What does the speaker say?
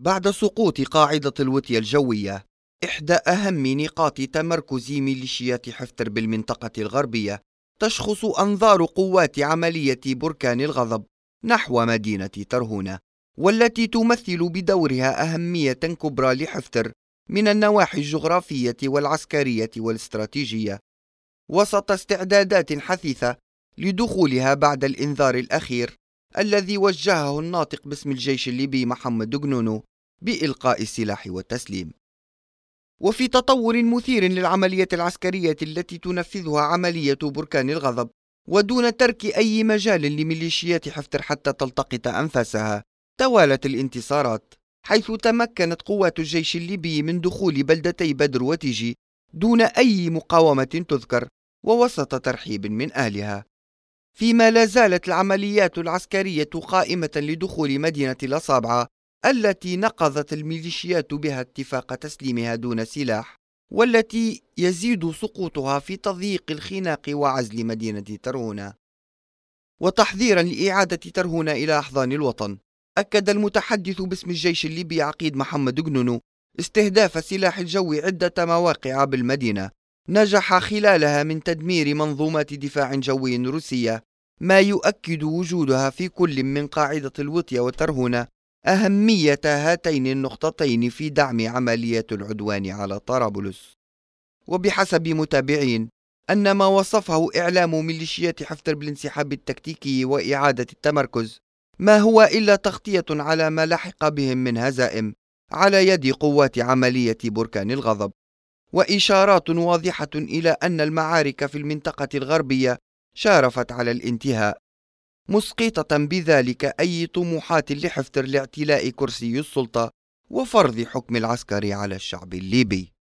بعد سقوط قاعدة الوتية الجوية إحدى أهم نقاط تمركز ميليشيات حفتر بالمنطقة الغربية تشخص أنظار قوات عملية بركان الغضب نحو مدينة ترهونة والتي تمثل بدورها أهمية كبرى لحفتر من النواحي الجغرافية والعسكرية والاستراتيجية وسط استعدادات حثيثة لدخولها بعد الإنذار الأخير الذي وجهه الناطق باسم الجيش الليبي محمد دقنونو بإلقاء السلاح والتسليم وفي تطور مثير للعملية العسكرية التي تنفذها عملية بركان الغضب ودون ترك أي مجال لميليشيات حفتر حتى تلتقط أنفاسها توالت الانتصارات حيث تمكنت قوات الجيش الليبي من دخول بلدتي بدر وتيجي دون أي مقاومة تذكر ووسط ترحيب من أهلها فيما لا زالت العمليات العسكرية قائمة لدخول مدينة الأصابعة التي نقضت الميليشيات بها اتفاق تسليمها دون سلاح والتي يزيد سقوطها في تضييق الخناق وعزل مدينة ترهونة وتحذيرا لإعادة ترهونة إلى أحضان الوطن أكد المتحدث باسم الجيش الليبي عقيد محمد جنونو استهداف سلاح الجو عدة مواقع بالمدينة نجح خلالها من تدمير منظومات دفاع جوي روسية ما يؤكد وجودها في كل من قاعدة الوطية وترهونة أهمية هاتين النقطتين في دعم عملية العدوان على طرابلس وبحسب متابعين أن ما وصفه إعلام ميليشيات حفتر بالانسحاب التكتيكي وإعادة التمركز ما هو إلا تغطية على ما لحق بهم من هزائم على يد قوات عملية بركان الغضب وإشارات واضحة إلى أن المعارك في المنطقة الغربية شارفت على الانتهاء مسقطة بذلك أي طموحات لحفتر لاعتلاء كرسي السلطة وفرض حكم العسكري على الشعب الليبي